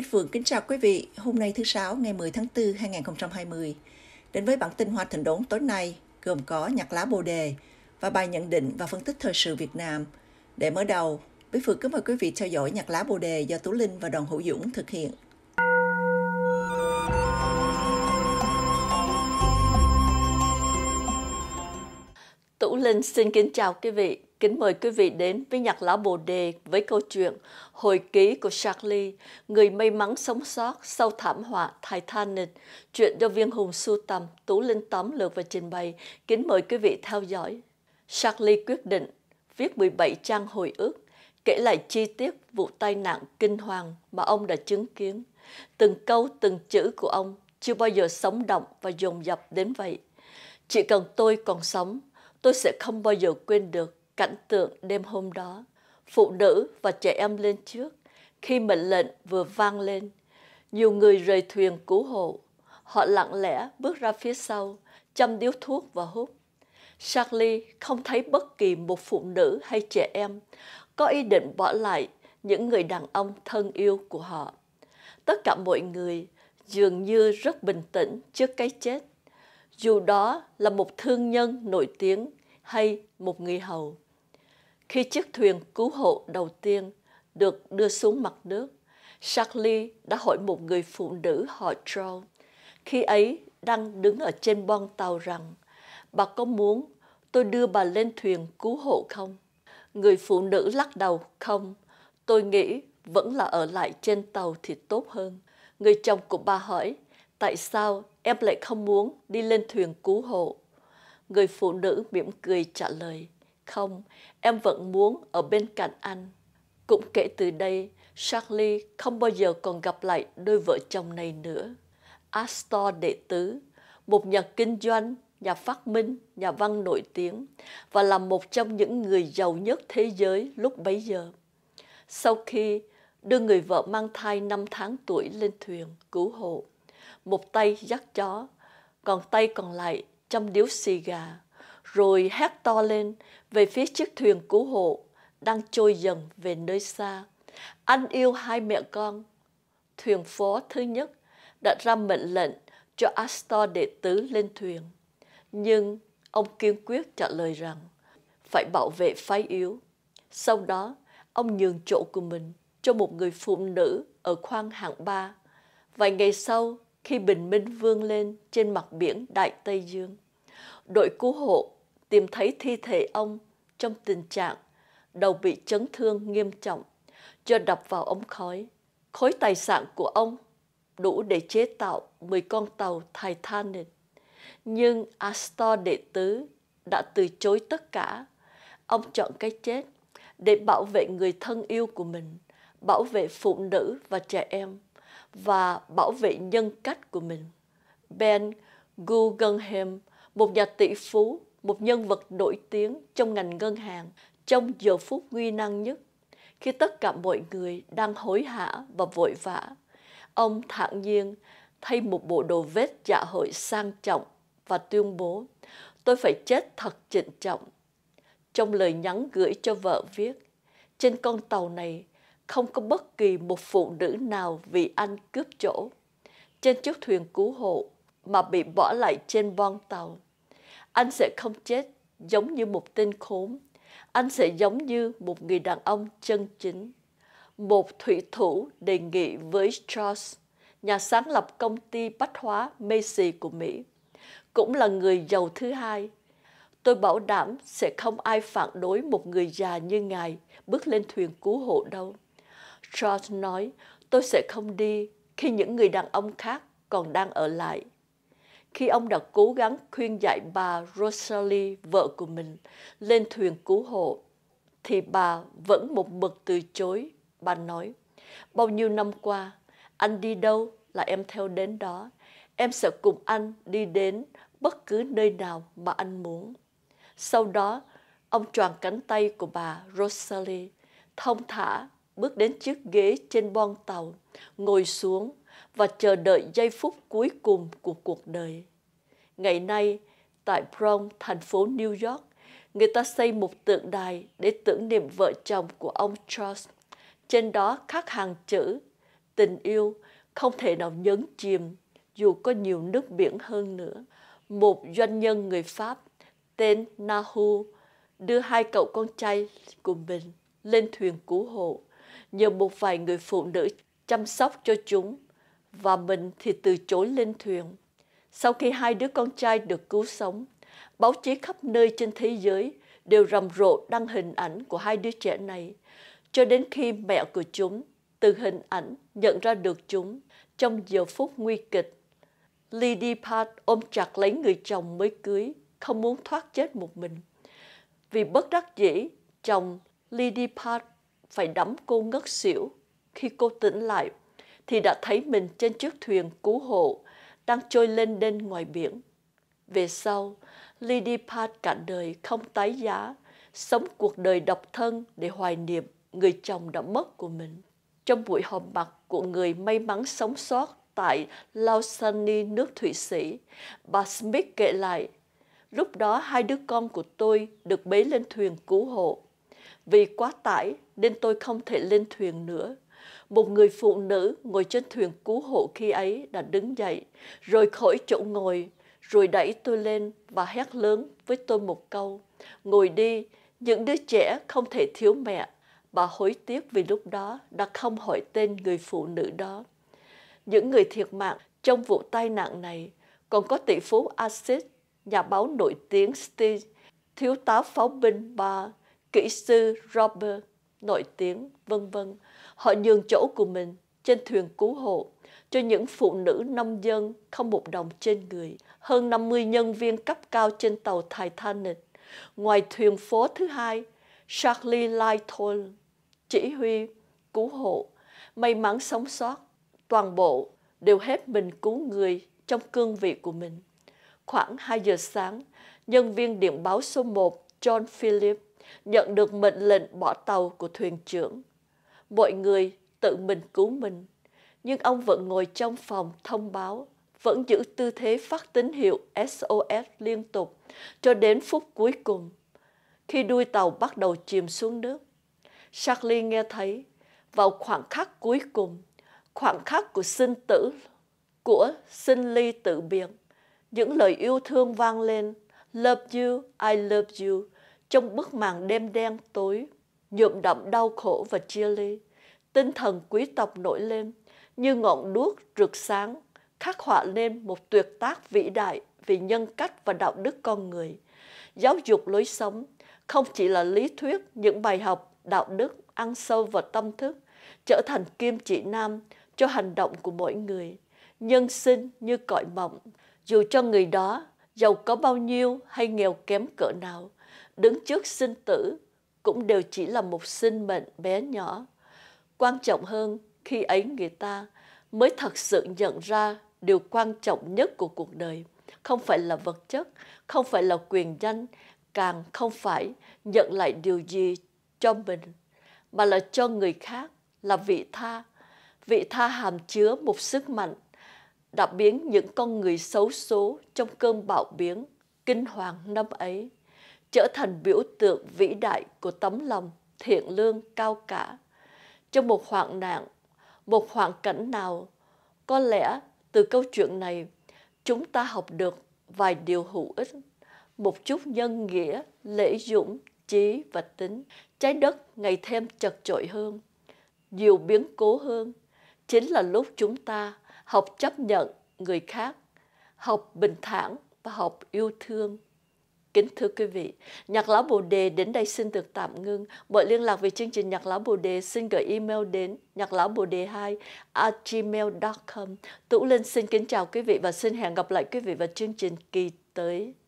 Bích Phượng kính chào quý vị. Hôm nay thứ Sáu ngày 10 tháng 4 2020. Đến với bản tin Hoa Thịnh Đốn tối nay gồm có nhạc lá bồ đề và bài nhận định và phân tích thời sự Việt Nam. Để mở đầu, Bích Phượng kính mời quý vị theo dõi nhạc lá bồ đề do Tú Linh và Đoàn Hữu Dũng thực hiện. Tú Linh xin kính chào quý vị. Kính mời quý vị đến với nhạc lá Bồ Đề với câu chuyện Hồi ký của Charlie, người may mắn sống sót sau thảm họa Titanic, chuyện do viên hùng sưu tầm, Tú Linh tóm lược và trình bày. Kính mời quý vị theo dõi. Charlie quyết định viết 17 trang hồi ức, kể lại chi tiết vụ tai nạn kinh hoàng mà ông đã chứng kiến. Từng câu từng chữ của ông chưa bao giờ sống động và dồn dập đến vậy. Chỉ cần tôi còn sống, tôi sẽ không bao giờ quên được cảnh tượng đêm hôm đó. Phụ nữ và trẻ em lên trước. Khi mệnh lệnh vừa vang lên, nhiều người rời thuyền cứu hộ. Họ lặng lẽ bước ra phía sau, châm điếu thuốc và hút. Charlie không thấy bất kỳ một phụ nữ hay trẻ em có ý định bỏ lại những người đàn ông thân yêu của họ. Tất cả mọi người dường như rất bình tĩnh trước cái chết, dù đó là một thương nhân nổi tiếng hay một người hầu. Khi chiếc thuyền cứu hộ đầu tiên được đưa xuống mặt nước, Charlie đã hỏi một người phụ nữ họ Joe, khi ấy đang đứng ở trên bon tàu rằng, bà có muốn tôi đưa bà lên thuyền cứu hộ không? Người phụ nữ lắc đầu, không, tôi nghĩ vẫn là ở lại trên tàu thì tốt hơn. Người chồng của bà hỏi, tại sao em lại không muốn đi lên thuyền cứu hộ? Người phụ nữ mỉm cười trả lời, không, em vẫn muốn ở bên cạnh anh. Cũng kể từ đây, Charlie không bao giờ còn gặp lại đôi vợ chồng này nữa. Astor Đệ Tứ, một nhà kinh doanh, nhà phát minh, nhà văn nổi tiếng và là một trong những người giàu nhất thế giới lúc bấy giờ. Sau khi đưa người vợ mang thai 5 tháng tuổi lên thuyền cứu hộ, một tay dắt chó, còn tay còn lại chăm điếu xì gà rồi hét to lên về phía chiếc thuyền cứu hộ đang trôi dần về nơi xa. Anh yêu hai mẹ con. Thuyền phó thứ nhất đã ra mệnh lệnh cho Astor đệ tứ lên thuyền. Nhưng ông kiên quyết trả lời rằng phải bảo vệ phái yếu. Sau đó, ông nhường chỗ của mình cho một người phụ nữ ở khoang hạng ba. Vài ngày sau, khi bình minh vươn lên trên mặt biển Đại Tây Dương, đội cứu hộ tìm thấy thi thể ông trong tình trạng đầu bị chấn thương nghiêm trọng do đập vào ống khói. Khối tài sản của ông đủ để chế tạo 10 con tàu Titanic. Nhưng Astor đệ tứ đã từ chối tất cả. Ông chọn cái chết để bảo vệ người thân yêu của mình, bảo vệ phụ nữ và trẻ em và bảo vệ nhân cách của mình. Ben Guggenheim, một nhà tỷ phú một nhân vật nổi tiếng trong ngành ngân hàng trong giờ phút nguy năng nhất, khi tất cả mọi người đang hối hả và vội vã, ông thản nhiên thay một bộ đồ vest dạ hội sang trọng và tuyên bố tôi phải chết thật trịnh trọng. Trong lời nhắn gửi cho vợ viết, trên con tàu này không có bất kỳ một phụ nữ nào vì anh cướp chỗ. Trên chiếc thuyền cứu hộ mà bị bỏ lại trên bon tàu anh sẽ không chết giống như một tên khốn. Anh sẽ giống như một người đàn ông chân chính. Một thủy thủ đề nghị với Charles, nhà sáng lập công ty bách hóa Macy của Mỹ, cũng là người giàu thứ hai. Tôi bảo đảm sẽ không ai phản đối một người già như ngài bước lên thuyền cứu hộ đâu. Charles nói, tôi sẽ không đi khi những người đàn ông khác còn đang ở lại khi ông đã cố gắng khuyên dạy bà Rosalie, vợ của mình, lên thuyền cứu hộ, thì bà vẫn một mực từ chối. Bà nói, bao nhiêu năm qua, anh đi đâu là em theo đến đó. Em sẽ cùng anh đi đến bất cứ nơi nào mà anh muốn. Sau đó, ông choàng cánh tay của bà Rosalie, thông thả bước đến chiếc ghế trên boong tàu, ngồi xuống và chờ đợi giây phút cuối cùng của cuộc đời. Ngày nay, tại Bronx, thành phố New York, người ta xây một tượng đài để tưởng niệm vợ chồng của ông Charles. Trên đó khắc hàng chữ, tình yêu không thể nào nhấn chìm dù có nhiều nước biển hơn nữa. Một doanh nhân người Pháp tên Nahu đưa hai cậu con trai của mình lên thuyền cứu hộ nhờ một vài người phụ nữ chăm sóc cho chúng và mình thì từ chối lên thuyền. Sau khi hai đứa con trai được cứu sống, báo chí khắp nơi trên thế giới đều rầm rộ đăng hình ảnh của hai đứa trẻ này, cho đến khi mẹ của chúng từ hình ảnh nhận ra được chúng trong giờ phút nguy kịch. Lady Pat ôm chặt lấy người chồng mới cưới, không muốn thoát chết một mình. Vì bất đắc dĩ, chồng Lady Pat phải đắm cô ngất xỉu. Khi cô tỉnh lại, thì đã thấy mình trên chiếc thuyền cứu hộ đang trôi lên đên ngoài biển. Về sau, Lady Pat cả đời không tái giá, sống cuộc đời độc thân để hoài niệm người chồng đã mất của mình. Trong buổi họp mặt của người may mắn sống sót tại Lausanne, nước Thụy Sĩ, bà Smith kể lại, lúc đó hai đứa con của tôi được bế lên thuyền cứu hộ. Vì quá tải nên tôi không thể lên thuyền nữa. Một người phụ nữ ngồi trên thuyền cứu hộ khi ấy đã đứng dậy, rồi khỏi chỗ ngồi, rồi đẩy tôi lên và hét lớn với tôi một câu. Ngồi đi, những đứa trẻ không thể thiếu mẹ. Bà hối tiếc vì lúc đó đã không hỏi tên người phụ nữ đó. Những người thiệt mạng trong vụ tai nạn này còn có tỷ phú acid, nhà báo nổi tiếng Steve, thiếu tá pháo binh ba, kỹ sư Robert nổi tiếng, vân vân. Họ nhường chỗ của mình trên thuyền cứu hộ cho những phụ nữ nông dân không một đồng trên người, hơn 50 nhân viên cấp cao trên tàu Titanic. Ngoài thuyền phố thứ hai, Charlie Lightoll, chỉ huy, cứu hộ, may mắn sống sót, toàn bộ đều hết mình cứu người trong cương vị của mình. Khoảng 2 giờ sáng, nhân viên điện báo số 1 John Phillips nhận được mệnh lệnh bỏ tàu của thuyền trưởng mọi người tự mình cứu mình, nhưng ông vẫn ngồi trong phòng thông báo, vẫn giữ tư thế phát tín hiệu SOS liên tục cho đến phút cuối cùng. Khi đuôi tàu bắt đầu chìm xuống nước, Charlie nghe thấy vào khoảng khắc cuối cùng, khoảng khắc của sinh tử, của sinh ly tự biệt, những lời yêu thương vang lên, Love you, I love you, trong bức màn đêm đen tối nhuộm đậm đau khổ và chia ly. Tinh thần quý tộc nổi lên như ngọn đuốc rực sáng, khắc họa nên một tuyệt tác vĩ đại về nhân cách và đạo đức con người. Giáo dục lối sống không chỉ là lý thuyết những bài học đạo đức ăn sâu vào tâm thức, trở thành kim chỉ nam cho hành động của mỗi người. Nhân sinh như cõi mộng, dù cho người đó giàu có bao nhiêu hay nghèo kém cỡ nào, đứng trước sinh tử cũng đều chỉ là một sinh mệnh bé nhỏ. Quan trọng hơn, khi ấy người ta mới thật sự nhận ra điều quan trọng nhất của cuộc đời không phải là vật chất, không phải là quyền danh, càng không phải nhận lại điều gì cho mình mà là cho người khác là vị tha. Vị tha hàm chứa một sức mạnh đã biến những con người xấu số trong cơn bạo biến kinh hoàng năm ấy trở thành biểu tượng vĩ đại của tấm lòng thiện lương cao cả. Trong một hoạn nạn, một hoàn cảnh nào, có lẽ từ câu chuyện này chúng ta học được vài điều hữu ích, một chút nhân nghĩa, lễ dũng, trí và tính. Trái đất ngày thêm chật chội hơn, nhiều biến cố hơn, chính là lúc chúng ta học chấp nhận người khác, học bình thản và học yêu thương. Kính thưa quý vị, Nhạc Lão Bồ Đề đến đây xin được tạm ngưng. Mọi liên lạc về chương trình Nhạc Lão Bồ Đề xin gửi email đến nhạc lão bồ đề 2 gmail.com. Tủ Linh xin kính chào quý vị và xin hẹn gặp lại quý vị vào chương trình kỳ tới.